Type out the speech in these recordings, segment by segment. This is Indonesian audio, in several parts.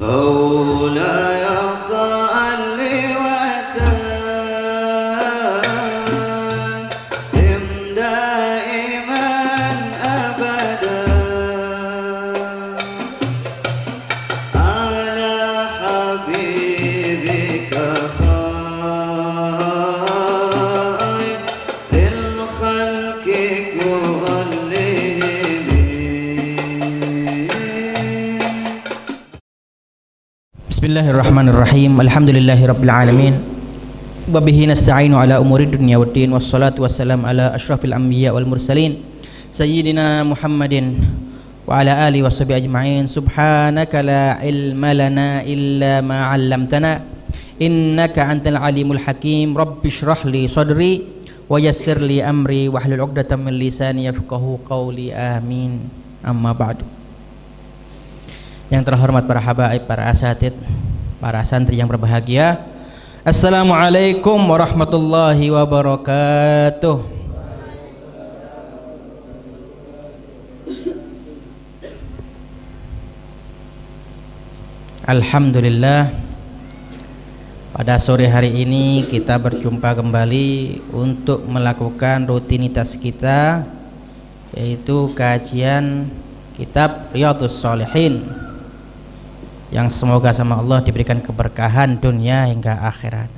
Oh. الله الرحمن الرحيم الحمد لله رب العالمين وبه نستعين على أمور الدنيا والدين والصلاة والسلام على أشرف الأنبياء والمرسلين سيدنا محمد وعلى آله وصحبه أجمعين سبحانك لا علم لنا إلا ما علمتنا إنك أنت العليم الحكيم رب اشرح لي صدري ويسر لي أمري واحلل عقدة من لساني يفقه قولي آمين أما بعد Yang terhormat para habaib, para asatid para santri yang berbahagia. Assalamualaikum warahmatullahi wabarakatuh. Alhamdulillah Pada sore hari ini kita berjumpa kembali untuk melakukan rutinitas kita yaitu kajian kitab Riyadhus Shalihin yang semoga sama Allah diberikan keberkahan dunia hingga akhirat.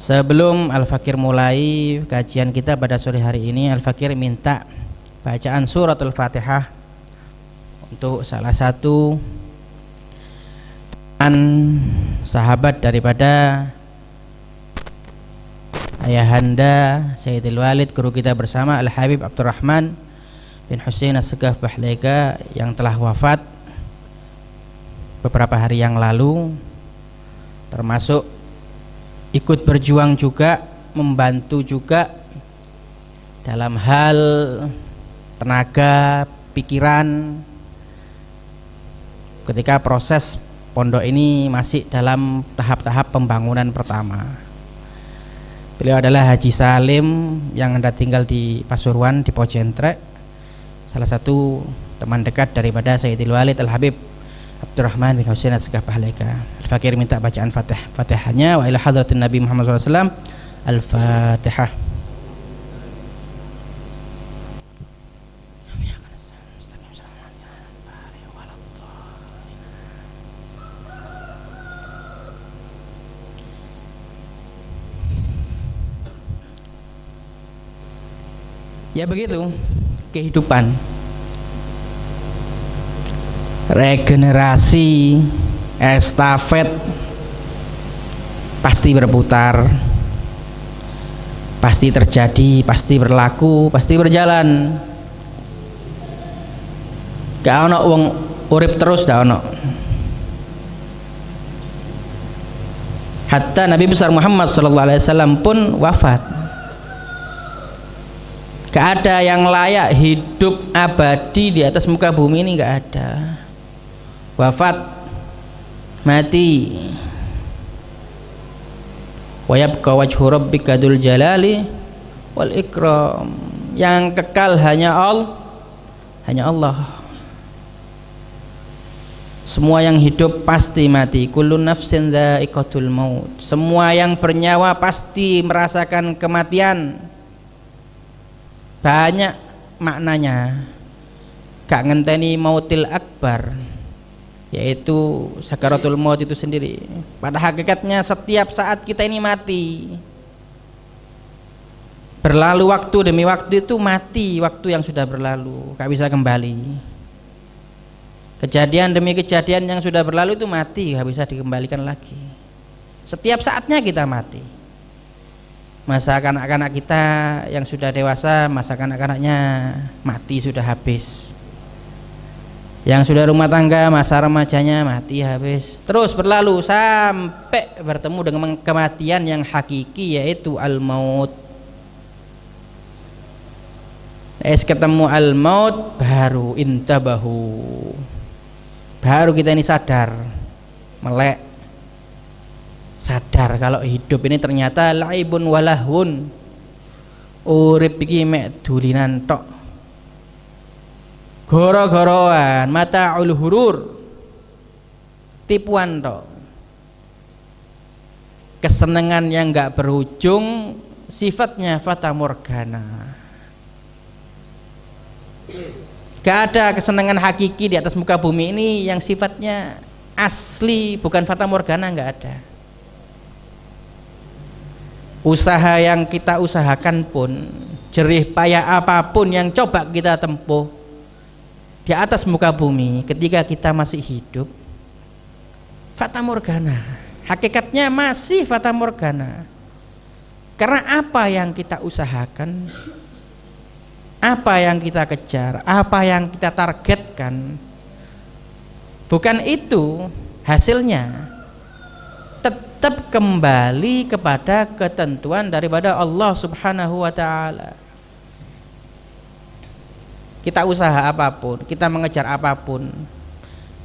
Sebelum Al-Fakir mulai kajian kita pada sore hari ini, Al-Fakir minta bacaan suratul Fatihah untuk salah satu an sahabat daripada Ayahanda Sayyidil Walid guru kita bersama Al-Habib Abdurrahman bin Hussein as Bahlega yang telah wafat beberapa hari yang lalu termasuk ikut berjuang juga membantu juga dalam hal tenaga, pikiran ketika proses pondok ini masih dalam tahap-tahap pembangunan pertama. Beliau adalah Haji Salim yang Anda tinggal di Pasuruan di Pojentrek, salah satu teman dekat daripada Sayyidil Walid Al Habib Abdurrahman bin Husain Askaf Ahlaika Al-Fakir minta bacaan fatih fatihahnya Wa ila hadratin Nabi Muhammad SAW Al-Fatihah Ya begitu kehidupan regenerasi estafet pasti berputar pasti terjadi pasti berlaku pasti berjalan gak ono wong urip terus gak ono hatta Nabi besar Muhammad sallallahu alaihi wasallam pun wafat gak ada yang layak hidup abadi di atas muka bumi ini gak ada wafat mati Wayab kawaj wajhu rabbika dul jalali wal ikram yang kekal hanya Allah hanya Allah semua yang hidup pasti mati. Kullu nafsin dha'iqatul maut. Semua yang bernyawa pasti merasakan kematian. Banyak maknanya. Gak ngenteni mautil akbar yaitu sakaratul maut itu sendiri. Pada hakikatnya setiap saat kita ini mati. Berlalu waktu demi waktu itu mati waktu yang sudah berlalu, gak bisa kembali. Kejadian demi kejadian yang sudah berlalu itu mati, gak bisa dikembalikan lagi. Setiap saatnya kita mati. Masa kanak-kanak kita yang sudah dewasa, masa kanak-kanaknya mati sudah habis yang sudah rumah tangga masa remajanya mati habis terus berlalu sampai bertemu dengan kematian yang hakiki yaitu al maut es ketemu al maut baru intabahu baru kita ini sadar melek sadar kalau hidup ini ternyata laibun walahun urip iki mek dulinan tok goro-goroan mata hurur tipuan to kesenangan yang nggak berujung sifatnya fata morgana Gak ada kesenangan hakiki di atas muka bumi ini yang sifatnya asli bukan fata morgana nggak ada usaha yang kita usahakan pun jerih payah apapun yang coba kita tempuh di atas muka bumi ketika kita masih hidup fata morgana hakikatnya masih fata morgana karena apa yang kita usahakan apa yang kita kejar apa yang kita targetkan bukan itu hasilnya tetap kembali kepada ketentuan daripada Allah Subhanahu wa taala kita usaha apapun, kita mengejar apapun,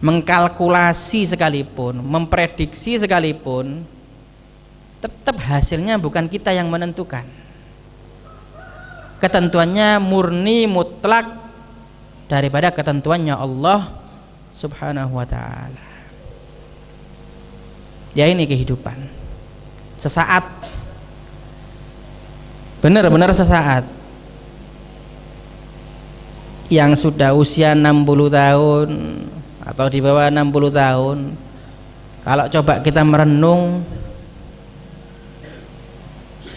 mengkalkulasi sekalipun, memprediksi sekalipun, tetap hasilnya bukan kita yang menentukan. Ketentuannya murni mutlak daripada ketentuannya Allah Subhanahu wa taala. Ya ini kehidupan. Sesaat benar-benar sesaat yang sudah usia 60 tahun atau di bawah 60 tahun kalau coba kita merenung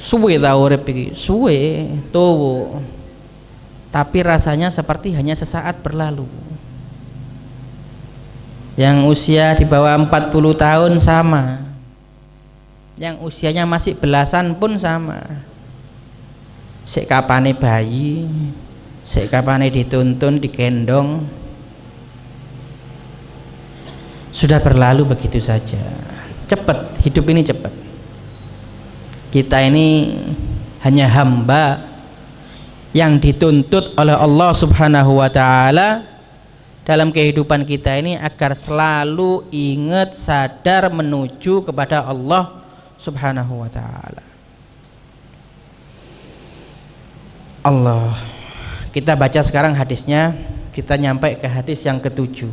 suwe tahu repiki suwe tuwo tapi rasanya seperti hanya sesaat berlalu yang usia di bawah 40 tahun sama yang usianya masih belasan pun sama sekapane kapane bayi sekapane dituntun digendong sudah berlalu begitu saja cepat hidup ini cepat kita ini hanya hamba yang dituntut oleh Allah Subhanahu wa taala dalam kehidupan kita ini agar selalu ingat sadar menuju kepada Allah Subhanahu wa taala. Allah kita baca sekarang hadisnya, kita nyampe ke hadis yang ketujuh.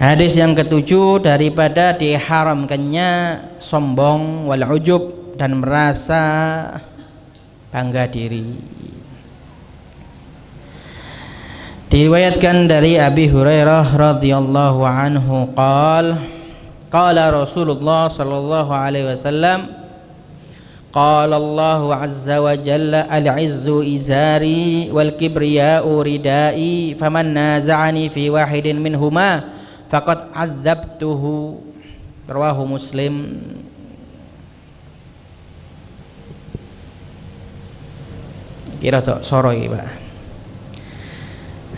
Hadis yang ketujuh daripada diharamkannya sombong wal ujub dan merasa bangga diri. Diriwayatkan dari Abi Hurairah radhiyallahu anhu qal qala Rasulullah sallallahu alaihi wasallam قال الله عز وجل العز إزاري والكبرياء ردائي فمن نازعني في واحد منهما فقد عذبته رواه مسلم kira tok soro Pak.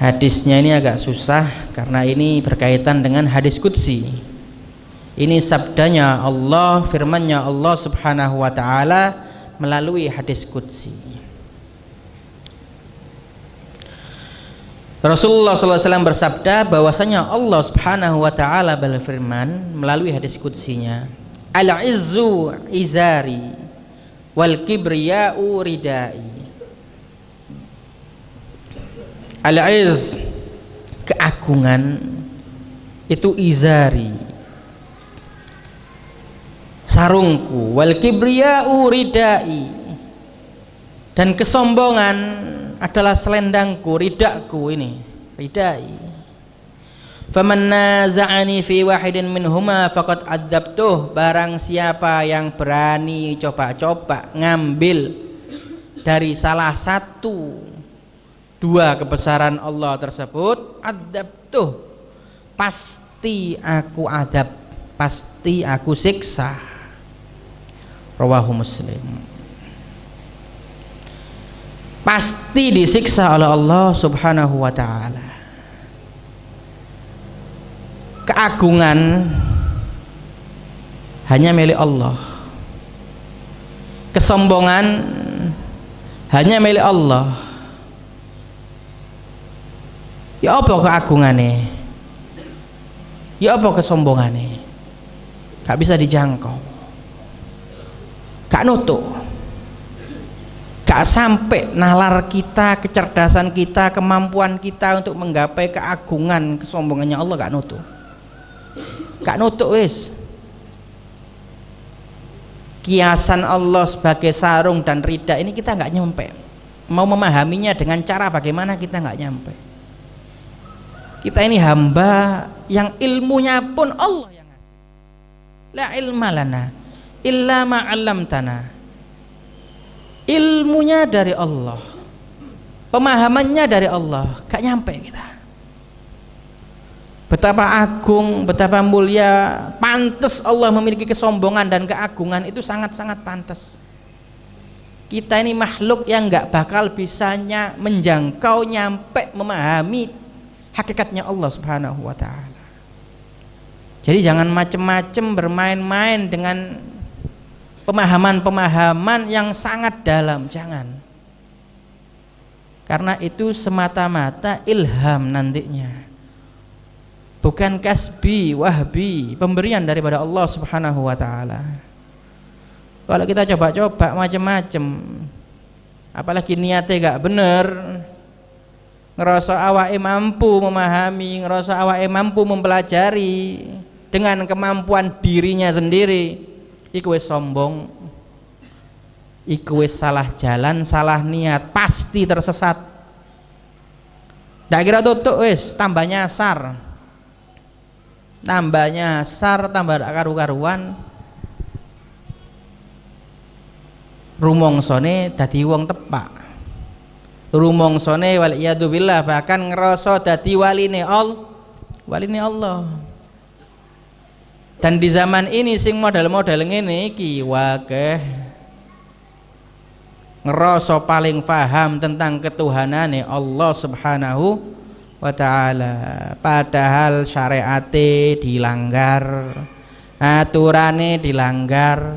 Hadisnya ini agak susah karena ini berkaitan dengan hadis kutsi. Ini sabdanya Allah, firmannya Allah Subhanahu wa taala melalui hadis kudsi Rasulullah SAW bersabda bahwasanya Allah Subhanahu wa taala berfirman melalui hadis kudsinya Al izzu izari wal kibriya'u ridai Al iz keagungan itu izari sarungku wal kibriya'u ridai dan kesombongan adalah selendangku ridakku ini ridai faman naza'ani fi wahidin min huma faqad adzabtuh barang siapa yang berani coba-coba ngambil dari salah satu dua kebesaran Allah tersebut adzabtuh pasti aku adab pasti aku siksa rawahu muslim pasti disiksa oleh Allah subhanahu wa ta'ala keagungan hanya milik Allah kesombongan hanya milik Allah ya apa keagungannya ya apa kesombongannya gak bisa dijangkau gak nutup gak sampai nalar kita kecerdasan kita kemampuan kita untuk menggapai keagungan kesombongannya Allah gak nutup gak nutup wis kiasan Allah sebagai sarung dan rida ini kita nggak nyampe mau memahaminya dengan cara bagaimana kita nggak nyampe kita ini hamba yang ilmunya pun Allah yang ngasih la lana illa tanah, ilmunya dari Allah pemahamannya dari Allah gak nyampe kita betapa agung betapa mulia pantas Allah memiliki kesombongan dan keagungan itu sangat-sangat pantas kita ini makhluk yang nggak bakal bisanya menjangkau nyampe memahami hakikatnya Allah subhanahu wa ta'ala jadi jangan macem-macem bermain-main dengan pemahaman-pemahaman yang sangat dalam, jangan. Karena itu semata-mata ilham nantinya. Bukan kasbi, wahbi, pemberian daripada Allah Subhanahu wa taala. Kalau kita coba-coba macam-macam, apalagi niatnya gak benar, ngerasa awake mampu memahami, ngerasa awake mampu mempelajari dengan kemampuan dirinya sendiri, iku wis sombong iku wis salah jalan salah niat pasti tersesat ndak kira tutup wis tambah nyasar tambah nyasar tambah karu-karuan rumongsone dadi wong tepak rumongsone wal iyadu billah bahkan ngerasa dadi waline Allah waline Allah dan di zaman ini sing model-model ini iki wakeh ngerasa paling faham tentang ketuhanan nih Allah Subhanahu wa taala padahal syariate dilanggar aturane dilanggar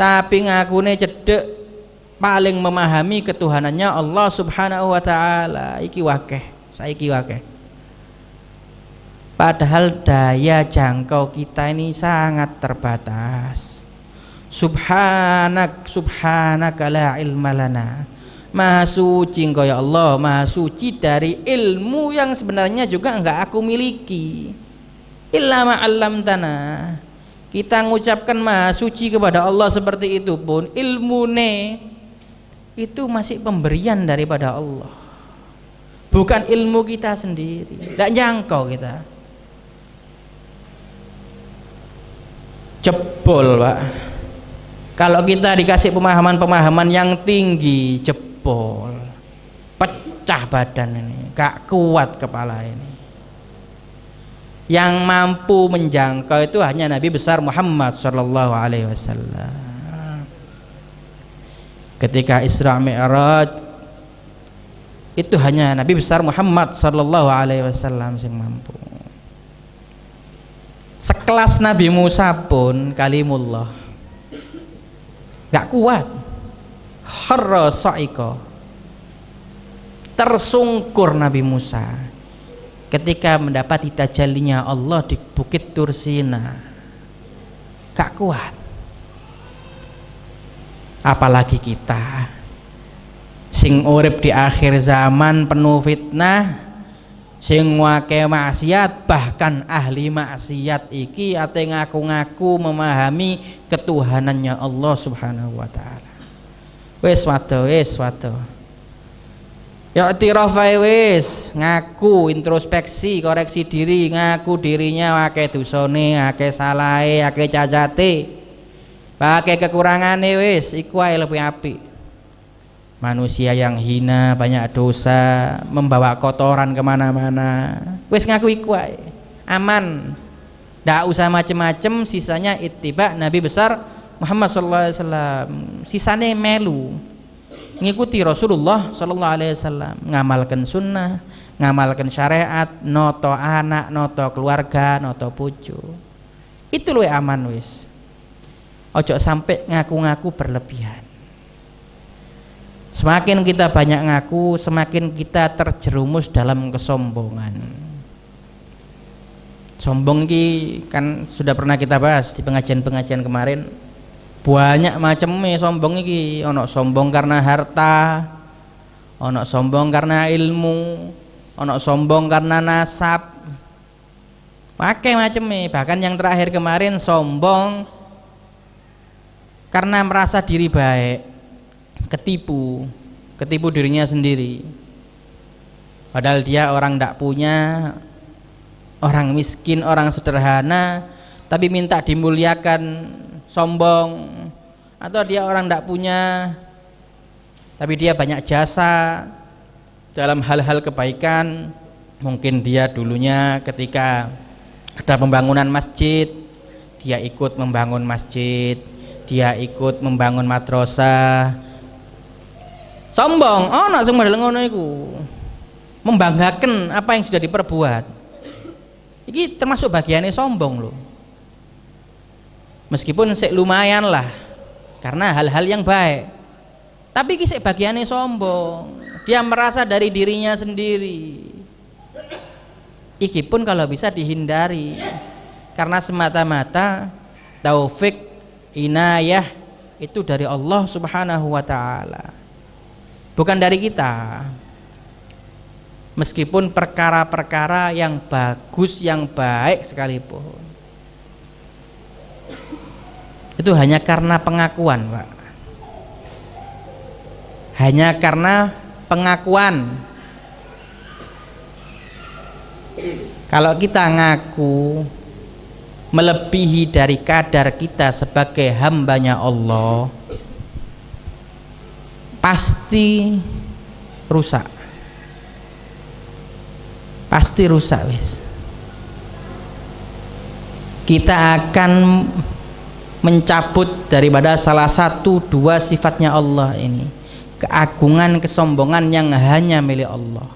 tapi ngaku nih cedek paling memahami ketuhanannya Allah Subhanahu wa taala iki wakeh saiki wakeh Padahal daya jangkau kita ini sangat terbatas. Subhanak subhanaka la ilma lana. Maha suci engkau ya Allah, maha suci dari ilmu yang sebenarnya juga enggak aku miliki. Ilama alam tanah. Kita mengucapkan maha suci kepada Allah seperti itu pun ilmu ne itu masih pemberian daripada Allah. Bukan ilmu kita sendiri, tidak jangkau kita. jebol pak kalau kita dikasih pemahaman-pemahaman yang tinggi jebol pecah badan ini gak kuat kepala ini yang mampu menjangkau itu hanya Nabi besar Muhammad Shallallahu Alaihi Wasallam. Ketika Isra Mi'raj itu hanya Nabi besar Muhammad Shallallahu Alaihi Wasallam yang mampu sekelas Nabi Musa pun kalimullah gak kuat harra tersungkur Nabi Musa ketika mendapati tajalinya Allah di Bukit Tursina gak kuat apalagi kita sing urip di akhir zaman penuh fitnah sing wake maksiat bahkan ahli maksiat iki ate ngaku-ngaku memahami ketuhanannya Allah Subhanahu wa taala. Wis wado wis wado. Ya itiraf wis ngaku introspeksi koreksi diri ngaku dirinya wake dosane wake salahe wake cacate wake kekurangane wis iku ae lebih apik manusia yang hina banyak dosa membawa kotoran kemana-mana wis ngaku iku aman tidak usah macem-macem sisanya ittiba Nabi besar Muhammad sallallahu alaihi wasallam sisane melu ngikuti Rasulullah sallallahu alaihi wasallam ngamalkan sunnah ngamalkan syariat noto anak noto keluarga noto pucu itu lu aman wis ojo sampai ngaku-ngaku berlebihan Semakin kita banyak ngaku, semakin kita terjerumus dalam kesombongan. Sombong ini kan sudah pernah kita bahas di pengajian-pengajian kemarin. Banyak macamnya sombong ini. ono sombong karena harta, ono sombong karena ilmu, ono sombong karena nasab. Pakai macamnya, bahkan yang terakhir kemarin sombong karena merasa diri baik ketipu, ketipu dirinya sendiri. Padahal dia orang tidak punya, orang miskin, orang sederhana, tapi minta dimuliakan, sombong, atau dia orang tidak punya, tapi dia banyak jasa dalam hal-hal kebaikan. Mungkin dia dulunya ketika ada pembangunan masjid, dia ikut membangun masjid, dia ikut membangun madrasah, sombong oh oh, sing model ngono iku membanggakan apa yang sudah diperbuat ini termasuk bagiannya sombong loh meskipun sik lumayan lah karena hal-hal yang baik tapi ini bagiannya sombong dia merasa dari dirinya sendiri iki pun kalau bisa dihindari karena semata-mata taufik inayah itu dari Allah subhanahu wa ta'ala bukan dari kita meskipun perkara-perkara yang bagus yang baik sekalipun itu hanya karena pengakuan Pak hanya karena pengakuan kalau kita ngaku melebihi dari kadar kita sebagai hambanya Allah pasti rusak pasti rusak wis kita akan mencabut daripada salah satu dua sifatnya Allah ini keagungan kesombongan yang hanya milik Allah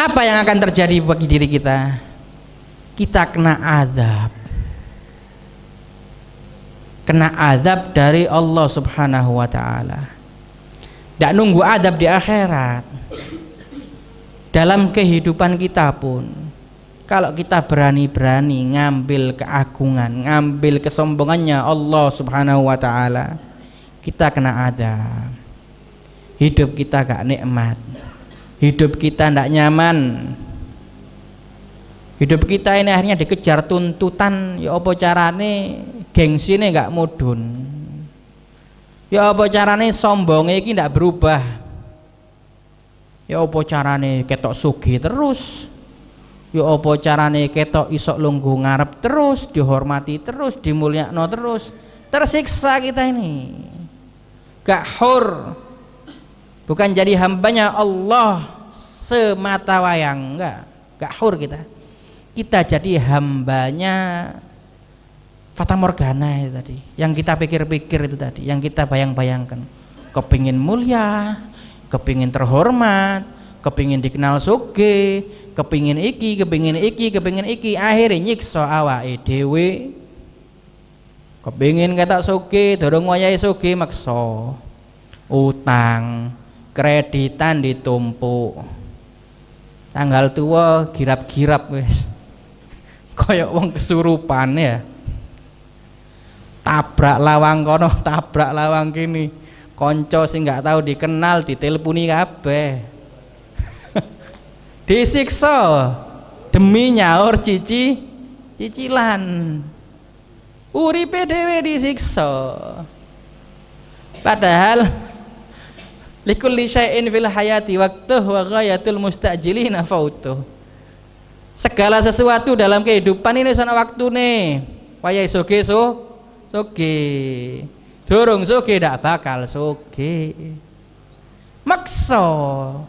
apa yang akan terjadi bagi diri kita kita kena azab kena azab dari Allah Subhanahu wa taala. Tidak nunggu azab di akhirat. Dalam kehidupan kita pun kalau kita berani-berani ngambil keagungan, ngambil kesombongannya Allah Subhanahu wa taala, kita kena azab. Hidup kita gak nikmat. Hidup kita ndak nyaman. Hidup kita ini akhirnya dikejar tuntutan ya apa carane Gengsi ini enggak mudun ya apa carane sombongnya ini enggak berubah ya apa carane ketok sugi terus ya apa carane ketok isok lunggu ngarep terus dihormati terus dimulyakno terus tersiksa kita ini gak hur bukan jadi hambanya Allah semata wayang enggak gak hur kita kita jadi hambanya Fata Morgana itu tadi, yang kita pikir-pikir itu tadi, yang kita bayang-bayangkan. Kepingin mulia, kepingin terhormat, kepingin dikenal suge, kepingin iki, kepingin iki, kepingin iki, akhirnya nyiksa awa dhewe. Kepingin ketak suge, dorong wayai suge maksa. Utang, kreditan ditumpuk. Tanggal tua girap-girap wes, Kayak wong kesurupan ya tabrak lawang kono tabrak lawang kini konco sing nggak tahu dikenal diteleponi kabeh disiksa demi nyaur cici cicilan uripe dhewe disiksa padahal likulli syai'in fil hayati waktuh wa ghayatul mustajilina fautuh segala sesuatu dalam kehidupan ini sana waktu nih waya iso geso suge Durung suge tidak bakal suge Makso,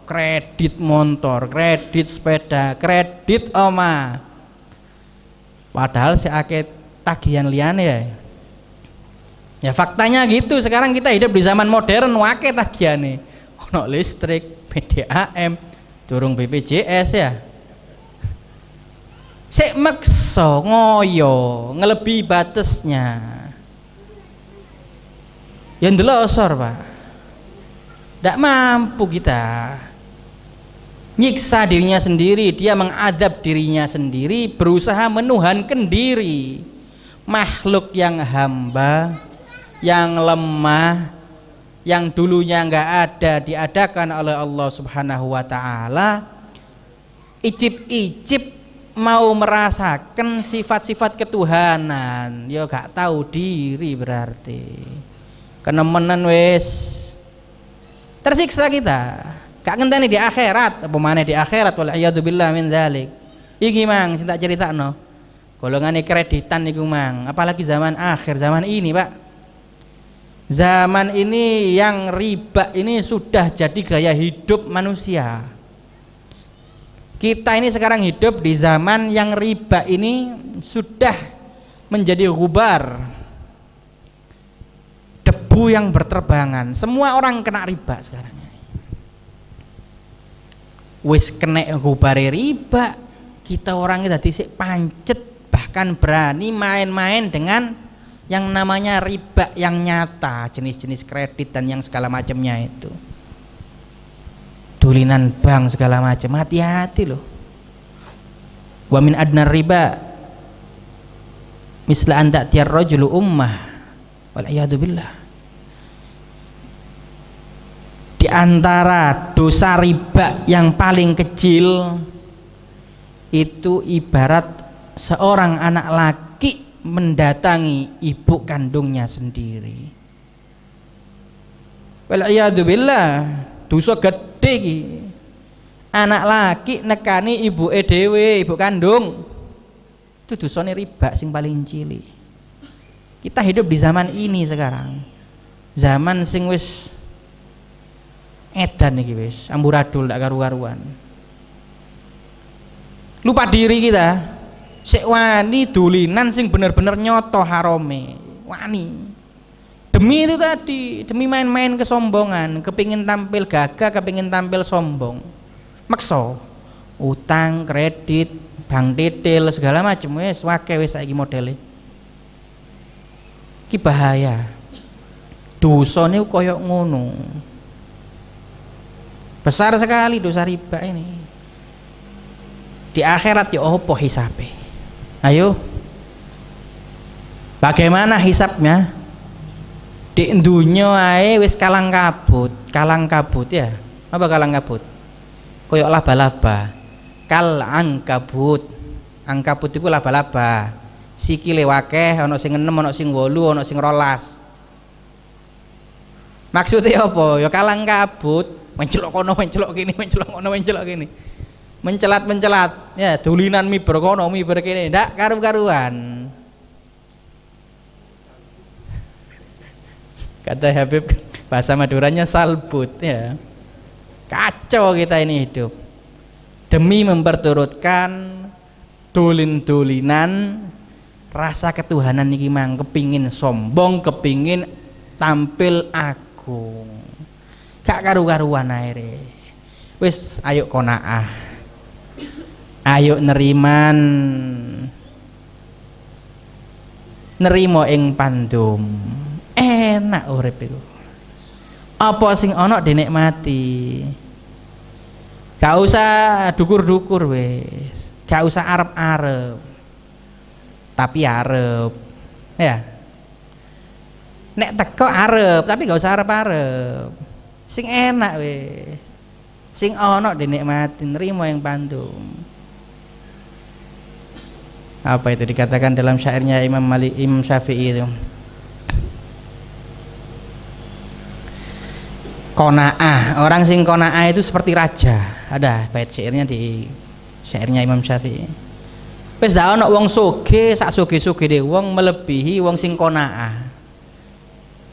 kredit motor, kredit sepeda, kredit oma. Padahal si ake tagihan lian ya. Ya faktanya gitu. Sekarang kita hidup di zaman modern wake nih. Ono listrik, PDAM, durung BPJS ya. Sik makso ngoyo, ngelebih batasnya yang dulu osor pak tidak mampu kita nyiksa dirinya sendiri dia mengadab dirinya sendiri berusaha menuhankan diri makhluk yang hamba yang lemah yang dulunya nggak ada diadakan oleh Allah Subhanahu wa taala icip-icip mau merasakan sifat-sifat ketuhanan ya gak tahu diri berarti kenemenan wis tersiksa kita gak ngenteni di akhirat apa mana di akhirat wal iyadu billah min dzalik iki mang sing tak critakno golongane kreditan iku mang apalagi zaman akhir zaman ini Pak zaman ini yang riba ini sudah jadi gaya hidup manusia kita ini sekarang hidup di zaman yang riba ini sudah menjadi gubar debu yang berterbangan semua orang kena riba sekarang wis kena hubare riba kita orang kita disik pancet bahkan berani main-main dengan yang namanya riba yang nyata jenis-jenis kredit dan yang segala macamnya itu dulinan bank segala macam hati-hati loh wamin min riba misla anda tiar rojulu ummah wal billah antara dosa riba yang paling kecil itu ibarat seorang anak laki mendatangi ibu kandungnya sendiri. Waliyadzubillah, dosa gede ki. Anak laki nekani ibu edewe, ibu kandung. Itu dosane riba sing paling cilik. Kita hidup di zaman ini sekarang. Zaman sing wis edan iki wis, amburadul tak karu-karuan. Lupa diri kita. Sik wani dolinan sing bener-bener nyoto harome. Wani. Demi itu tadi, demi main-main kesombongan, kepingin tampil gagah, kepingin tampil sombong. Makso utang, kredit, bank detail segala macam wes wakai wes lagi modele. Ki bahaya. Dosa niku koyok ngono. Besar sekali dosa riba ini. Di akhirat ya opo hisabe. Ayo. Bagaimana hisapnya? Di dunia ae wis kalang kabut, kalang kabut ya. Apa kalang kabut? Koyok laba-laba. Kal angkabut. Angkabut itu laba-laba. siki lewake ana sing 6, ana sing 8, ana sing 12. Maksudnya apa? Ya kalang kabut mencelok kono mencelok gini mencelok kono mencelok gini mencelat mencelat ya dulinan mi berkono mi berkini ndak karu karuan kata Habib bahasa Maduranya salbut ya kacau kita ini hidup demi memperturutkan dulin-dulinan rasa ketuhanan ini mang kepingin sombong kepingin tampil agung gak karu-karuan akhirnya wis ayo konaah ayo neriman nerimo ing pandum enak urip iku apa sing ana dinikmati gak usah dukur-dukur wis gak usah arep-arep tapi arep ya nek teko arep tapi gak usah arep-arep sing enak wis sing ana dinikmati nerima yang pantun, apa itu dikatakan dalam syairnya Imam Malik Imam Syafi'i itu kona'ah orang sing kona'ah itu seperti raja ada bait syairnya di syairnya Imam Syafi'i wis dak ana wong soge sak soge-soge de wong melebihi wong sing kona'ah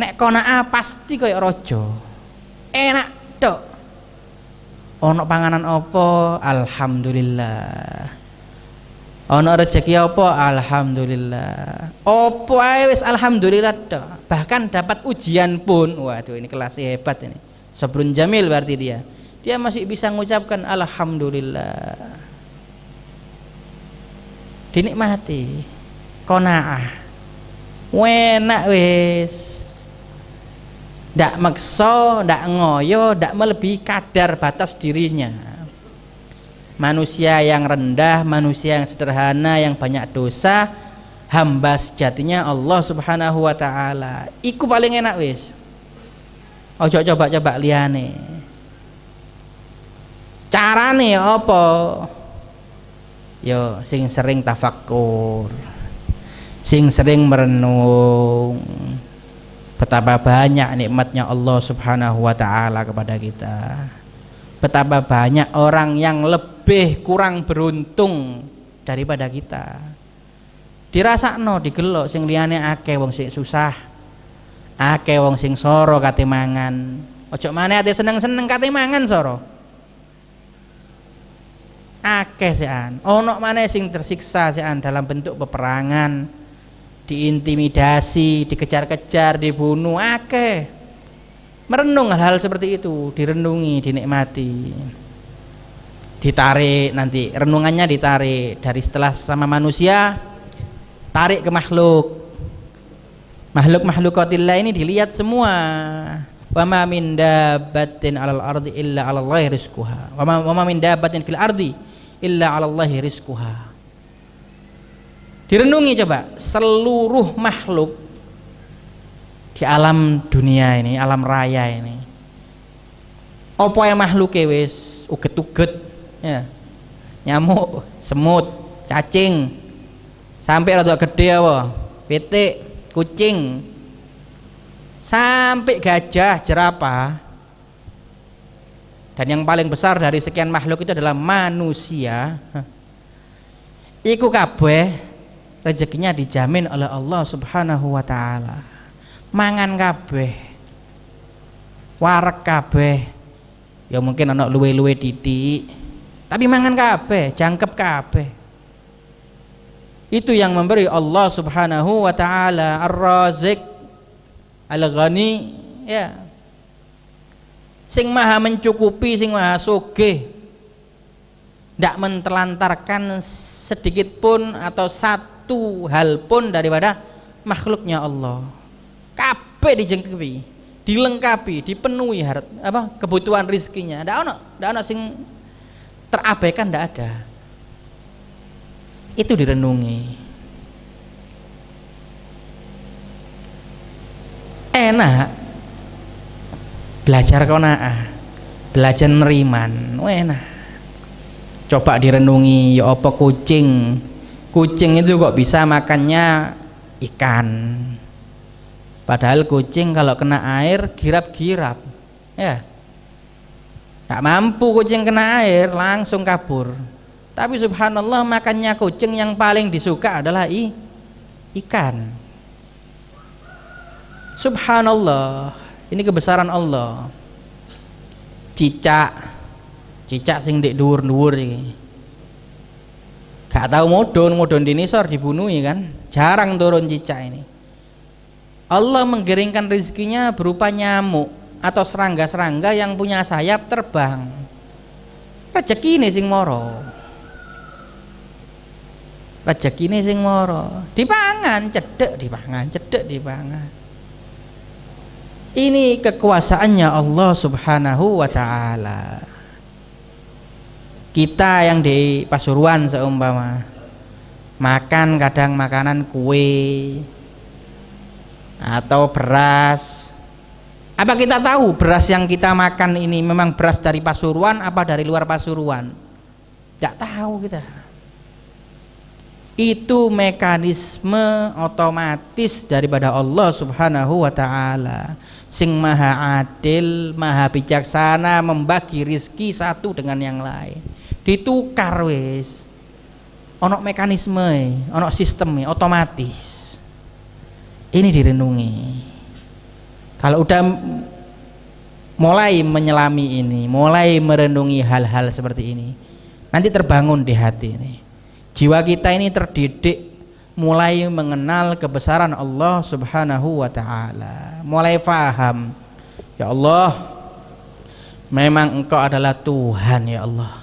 nek kona'ah pasti kaya raja enak tok ono panganan opo alhamdulillah ono rezeki opo alhamdulillah opo ae wis alhamdulillah tok bahkan dapat ujian pun waduh ini kelas hebat ini sebrun jamil berarti dia dia masih bisa mengucapkan alhamdulillah dinikmati konaah wenak wis ndak meksa, ndak ngoyo, ndak melebihi kadar batas dirinya. Manusia yang rendah, manusia yang sederhana, yang banyak dosa, hamba sejatinya Allah Subhanahu wa taala. Iku paling enak wis. Ojo coba-coba liane. Carane apa? Yo sing sering tafakur. Sing sering merenung. Betapa banyak nikmatnya Allah Subhanahu wa taala kepada kita. Betapa banyak orang yang lebih kurang beruntung daripada kita. Dirasakno digelok sing liyane akeh wong sing susah. Akeh wong sing soro kate mangan. Ojo maneh ate seneng-seneng kate mangan soro. Akeh sean. Ono maneh sing tersiksa sean dalam bentuk peperangan diintimidasi, dikejar-kejar, dibunuh, akeh. Merenung hal-hal seperti itu, direnungi, dinikmati. Ditarik nanti, renungannya ditarik dari setelah sama manusia, tarik ke makhluk. Makhluk-makhluk kotillah ini dilihat semua. Wa ma min dabbatin 'alal ardi illa 'alallahi rizquha. Wa ma min dabbatin fil ardi illa 'alallahi rizquha Direnungi coba, seluruh makhluk di alam dunia ini, alam raya ini. Apa yang makhluk e wis uget-uget ya. Nyamuk, semut, cacing, sampai rada gede apa? Pitik, kucing, sampai gajah, jerapah. Dan yang paling besar dari sekian makhluk itu adalah manusia. Iku kabeh rezekinya dijamin oleh Allah Subhanahu wa taala. Mangan kabeh. Warek kabeh. Ya mungkin anak luwe-luwe didik. Tapi mangan kabeh, jangkep kabeh. Itu yang memberi Allah Subhanahu wa taala Ar-Razik Al-Ghani ya. Sing Maha mencukupi, sing Maha sugih. Ndak mentelantarkan sedikit pun atau satu satu hal pun daripada makhluknya Allah kape dijengkepi dilengkapi dipenuhi harta apa kebutuhan rizkinya ndak ono ndak ono sing terabaikan ndak ada itu direnungi enak belajar kona'ah belajar neriman enak coba direnungi ya apa kucing kucing itu kok bisa makannya ikan padahal kucing kalau kena air girap-girap ya tak mampu kucing kena air langsung kabur tapi subhanallah makannya kucing yang paling disuka adalah i, ikan subhanallah ini kebesaran Allah cicak cicak sing dik dhuwur-dhuwur gak tahu modon modon di dibunuhi kan jarang turun cicak ini Allah menggeringkan rezekinya berupa nyamuk atau serangga-serangga yang punya sayap terbang rezeki ini sing moro rezeki ini sing moro dipangan cedek dipangan cedek dipangan ini kekuasaannya Allah subhanahu wa ta'ala kita yang di Pasuruan seumpama makan kadang makanan kue atau beras apa kita tahu beras yang kita makan ini memang beras dari Pasuruan apa dari luar Pasuruan tidak tahu kita itu mekanisme otomatis daripada Allah Subhanahu wa taala sing maha adil maha bijaksana membagi rizki satu dengan yang lain ditukar wis ono mekanisme onok sistem otomatis ini direnungi kalau udah mulai menyelami ini mulai merenungi hal-hal seperti ini nanti terbangun di hati ini jiwa kita ini terdidik mulai mengenal kebesaran Allah subhanahu wa ta'ala mulai faham ya Allah memang engkau adalah Tuhan ya Allah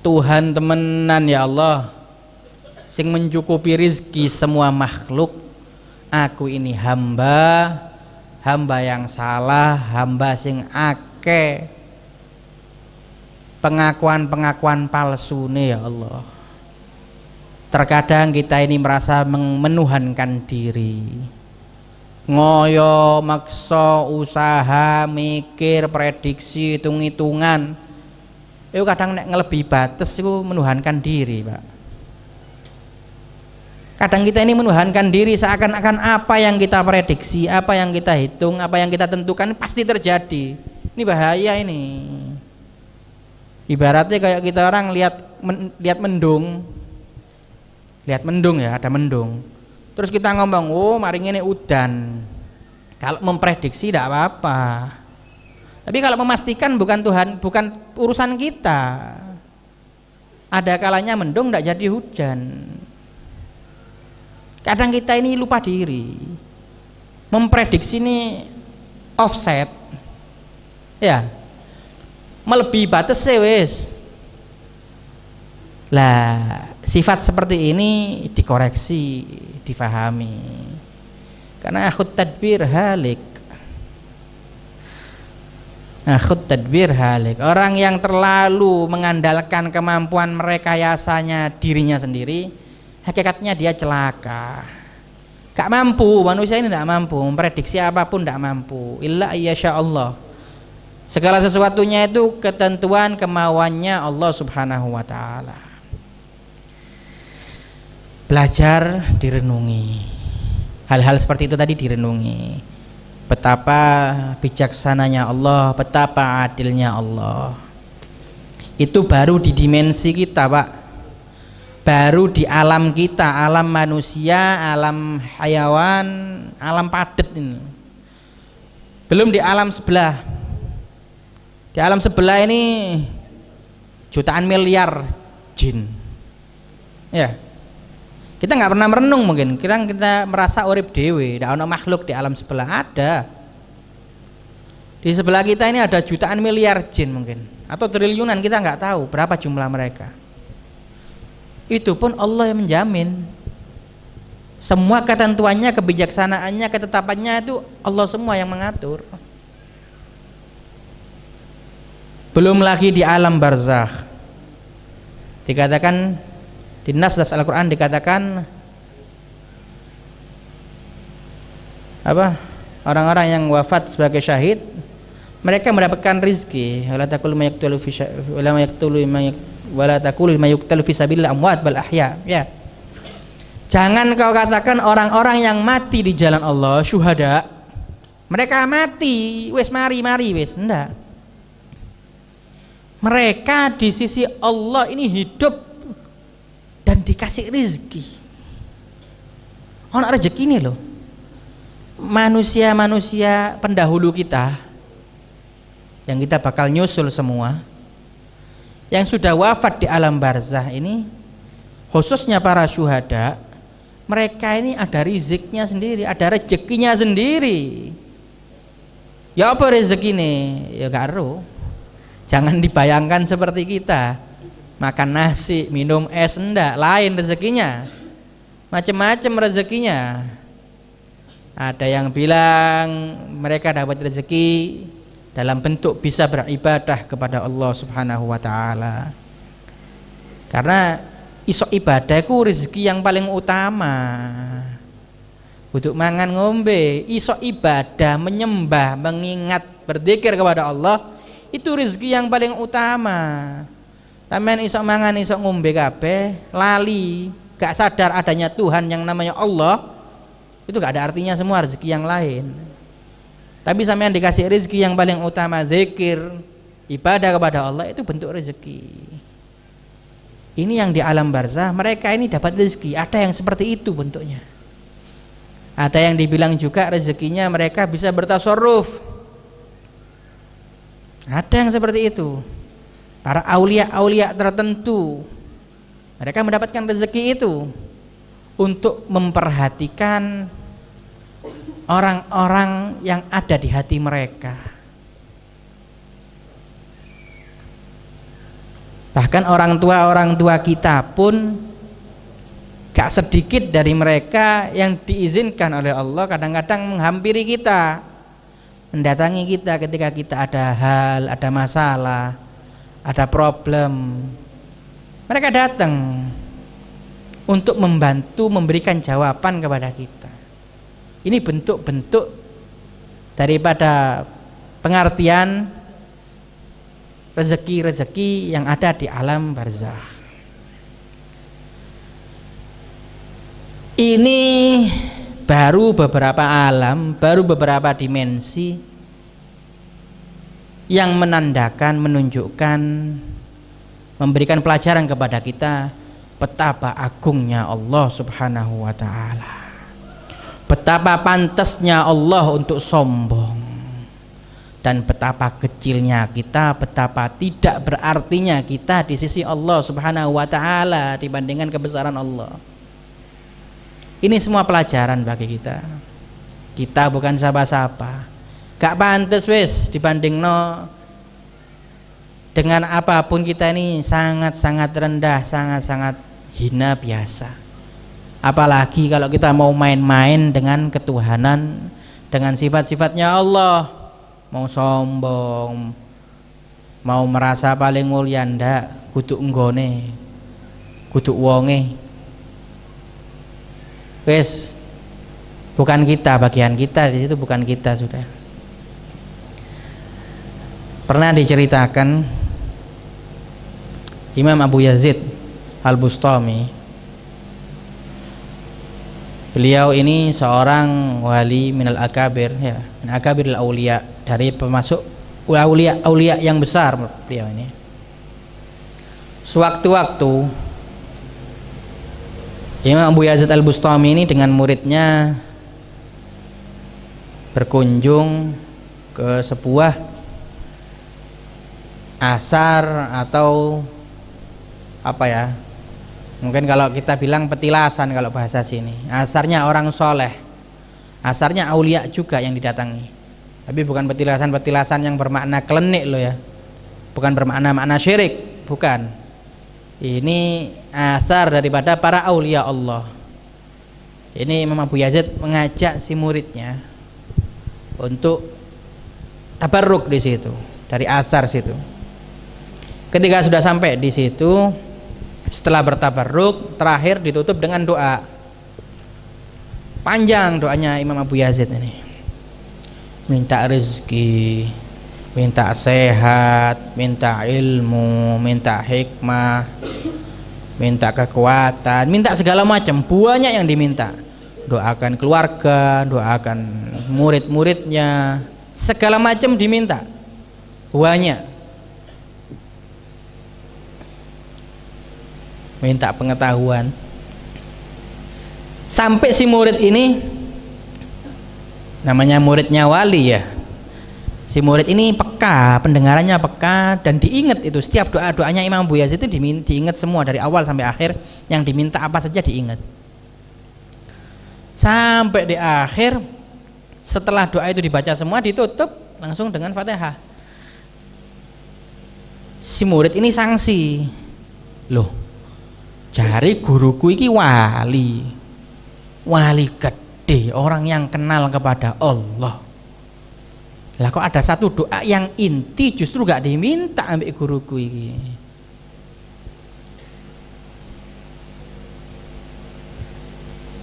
Tuhan temenan ya Allah sing mencukupi rizki semua makhluk aku ini hamba hamba yang salah hamba sing ake pengakuan-pengakuan palsu nih ya Allah terkadang kita ini merasa menuhankan diri ngoyo makso usaha mikir prediksi hitung-hitungan itu kadang nek ngelebih batas itu menuhankan diri, Pak. Kadang kita ini menuhankan diri seakan-akan apa yang kita prediksi, apa yang kita hitung, apa yang kita tentukan pasti terjadi. Ini bahaya ini. Ibaratnya kayak kita orang lihat men, lihat mendung. Lihat mendung ya, ada mendung. Terus kita ngomong, "Oh, maring ini udan." Kalau memprediksi tidak apa-apa. Tapi kalau memastikan bukan Tuhan, bukan urusan kita. Ada kalanya mendung tidak jadi hujan. Kadang kita ini lupa diri. Memprediksi ini offset. Ya. Melebihi batas sewes. Ya, lah, sifat seperti ini dikoreksi, difahami. Karena akhut tadbir halik Akhut tadbir halik Orang yang terlalu mengandalkan kemampuan merekayasanya dirinya sendiri Hakikatnya dia celaka Gak mampu, manusia ini gak mampu Memprediksi apapun gak mampu Illa iya Allah Segala sesuatunya itu ketentuan kemauannya Allah subhanahu wa ta'ala Belajar direnungi Hal-hal seperti itu tadi direnungi betapa bijaksananya Allah betapa adilnya Allah itu baru di dimensi kita pak baru di alam kita alam manusia alam hayawan alam padat ini belum di alam sebelah di alam sebelah ini jutaan miliar jin ya kita nggak pernah merenung mungkin. kira kita merasa urip dewi, tidak ada makhluk di alam sebelah ada. Di sebelah kita ini ada jutaan miliar jin mungkin atau triliunan kita nggak tahu berapa jumlah mereka. Itu pun Allah yang menjamin semua ketentuannya, kebijaksanaannya, ketetapannya itu Allah semua yang mengatur. Belum lagi di alam barzakh. Dikatakan di das Al-Quran dikatakan apa orang-orang yang wafat sebagai syahid mereka mendapatkan rizki wala taqulu may fi wala may wala fi amwat bal ahya ya jangan kau katakan orang-orang yang mati di jalan Allah syuhada mereka mati wes mari mari wes ndak mereka di sisi Allah ini hidup dan dikasih rizki anak rezeki ini loh manusia-manusia pendahulu kita yang kita bakal nyusul semua yang sudah wafat di alam barzah ini khususnya para syuhada mereka ini ada riziknya sendiri ada rezekinya sendiri ya apa rezeki ini ya enggak jangan dibayangkan seperti kita makan nasi, minum es, enggak, lain rezekinya. Macam-macam rezekinya. Ada yang bilang mereka dapat rezeki dalam bentuk bisa beribadah kepada Allah Subhanahu wa taala. Karena iso itu rezeki yang paling utama. Untuk mangan ngombe, iso ibadah, menyembah, mengingat, berzikir kepada Allah itu rezeki yang paling utama. Tamen isok mangan isok ngombe kabeh, lali, gak sadar adanya Tuhan yang namanya Allah, itu gak ada artinya semua rezeki yang lain. Tapi sampean dikasih rezeki yang paling utama zikir, ibadah kepada Allah itu bentuk rezeki. Ini yang di alam barzah, mereka ini dapat rezeki, ada yang seperti itu bentuknya. Ada yang dibilang juga rezekinya mereka bisa bertasarruf. Ada yang seperti itu para aulia-aulia tertentu mereka mendapatkan rezeki itu untuk memperhatikan orang-orang yang ada di hati mereka bahkan orang tua-orang tua kita pun gak sedikit dari mereka yang diizinkan oleh Allah kadang-kadang menghampiri kita mendatangi kita ketika kita ada hal, ada masalah ada problem. Mereka datang untuk membantu memberikan jawaban kepada kita. Ini bentuk-bentuk daripada pengertian rezeki-rezeki yang ada di alam barzah. Ini baru beberapa alam, baru beberapa dimensi yang menandakan, menunjukkan, memberikan pelajaran kepada kita betapa agungnya Allah Subhanahu wa Ta'ala, betapa pantasnya Allah untuk sombong, dan betapa kecilnya kita, betapa tidak berartinya kita di sisi Allah Subhanahu wa Ta'ala dibandingkan kebesaran Allah. Ini semua pelajaran bagi kita. Kita bukan siapa-siapa gak pantas wis dibanding no dengan apapun kita ini sangat-sangat rendah sangat-sangat hina biasa apalagi kalau kita mau main-main dengan ketuhanan dengan sifat-sifatnya Allah mau sombong mau merasa paling mulia ndak kudu nggone kudu wonge wes bukan kita bagian kita di situ bukan kita sudah pernah diceritakan Imam Abu Yazid Al-Bustami Beliau ini seorang wali minal akabir ya, min akabir al aulia dari pemasuk aulia aulia yang besar beliau ini. Sewaktu-waktu Imam Abu Yazid Al Bustami ini dengan muridnya berkunjung ke sebuah asar atau apa ya mungkin kalau kita bilang petilasan kalau bahasa sini asarnya orang soleh asarnya aulia juga yang didatangi tapi bukan petilasan-petilasan yang bermakna kelenik loh ya bukan bermakna makna syirik bukan ini asar daripada para aulia Allah ini Imam Abu Yazid mengajak si muridnya untuk tabarruk di situ dari asar situ Ketika sudah sampai di situ, setelah bertabarruk, terakhir ditutup dengan doa. Panjang doanya Imam Abu Yazid ini. Minta rezeki, minta sehat, minta ilmu, minta hikmah, minta kekuatan, minta segala macam. Banyak yang diminta. Doakan keluarga, doakan murid-muridnya, segala macam diminta. Banyak minta pengetahuan sampai si murid ini namanya muridnya wali ya si murid ini peka pendengarannya peka dan diingat itu setiap doa doanya Imam Buya itu diingat semua dari awal sampai akhir yang diminta apa saja diingat sampai di akhir setelah doa itu dibaca semua ditutup langsung dengan fatihah si murid ini sanksi loh cari guruku iki wali. Wali gede, orang yang kenal kepada Allah. Lah kok ada satu doa yang inti justru gak diminta ambil guruku iki.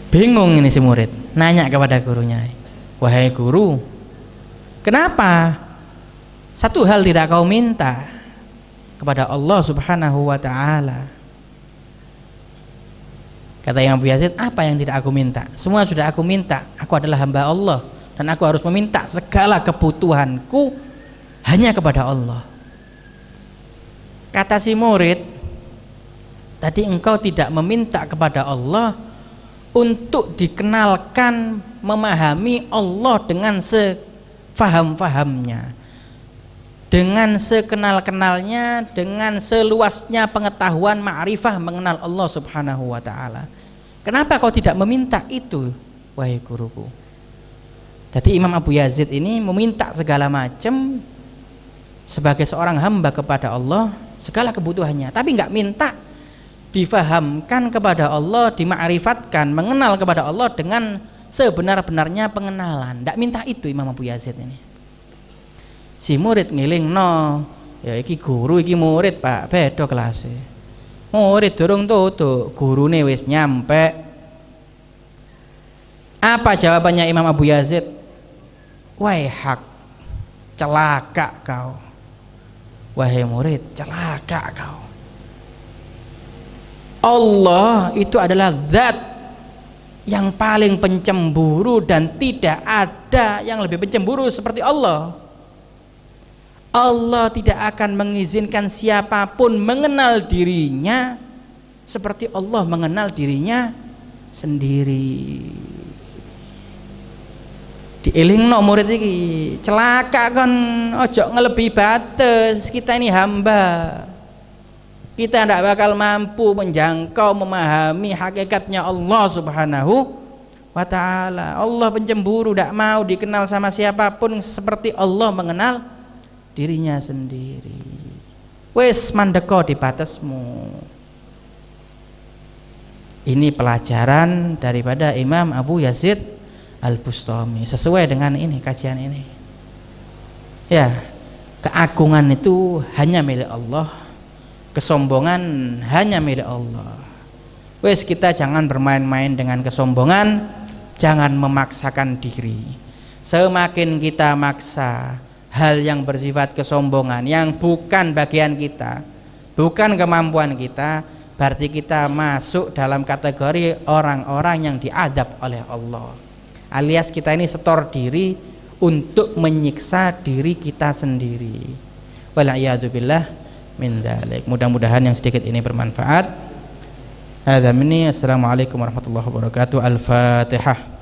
Bingung ini si murid, nanya kepada gurunya. Wahai guru, kenapa satu hal tidak kau minta kepada Allah Subhanahu wa taala? Kata Imam Abu Yazid, apa yang tidak aku minta? Semua sudah aku minta. Aku adalah hamba Allah dan aku harus meminta segala kebutuhanku hanya kepada Allah. Kata si murid, tadi engkau tidak meminta kepada Allah untuk dikenalkan memahami Allah dengan sefaham-fahamnya dengan sekenal-kenalnya, dengan seluasnya pengetahuan ma'rifah mengenal Allah Subhanahu wa taala. Kenapa kau tidak meminta itu, wahai guruku? Jadi Imam Abu Yazid ini meminta segala macam sebagai seorang hamba kepada Allah segala kebutuhannya, tapi nggak minta difahamkan kepada Allah, dimakrifatkan, mengenal kepada Allah dengan sebenar-benarnya pengenalan. Nggak minta itu Imam Abu Yazid ini. Si murid ngiling no, ya iki guru, iki murid Pak, bedo kelasnya murid durung tutup gurune wis nyampe apa jawabannya Imam Abu Yazid wahai hak celaka kau wahai murid celaka kau Allah itu adalah zat yang paling pencemburu dan tidak ada yang lebih pencemburu seperti Allah Allah tidak akan mengizinkan siapapun mengenal dirinya seperti Allah mengenal dirinya sendiri. no murid ini celaka kan ojo ngelebih batas, kita ini hamba. Kita tidak bakal mampu menjangkau memahami hakikatnya Allah Subhanahu wa taala. Allah pencemburu, tidak mau dikenal sama siapapun seperti Allah mengenal dirinya sendiri. Wis mandeko di batasmu. Ini pelajaran daripada Imam Abu Yazid Al-Bustami sesuai dengan ini kajian ini. Ya, keagungan itu hanya milik Allah, kesombongan hanya milik Allah. Wes kita jangan bermain-main dengan kesombongan, jangan memaksakan diri. Semakin kita maksa, hal yang bersifat kesombongan yang bukan bagian kita bukan kemampuan kita berarti kita masuk dalam kategori orang-orang yang diadab oleh Allah alias kita ini setor diri untuk menyiksa diri kita sendiri wal'iyadzubillah min dalik mudah-mudahan yang sedikit ini bermanfaat assalamualaikum warahmatullahi wabarakatuh al-fatihah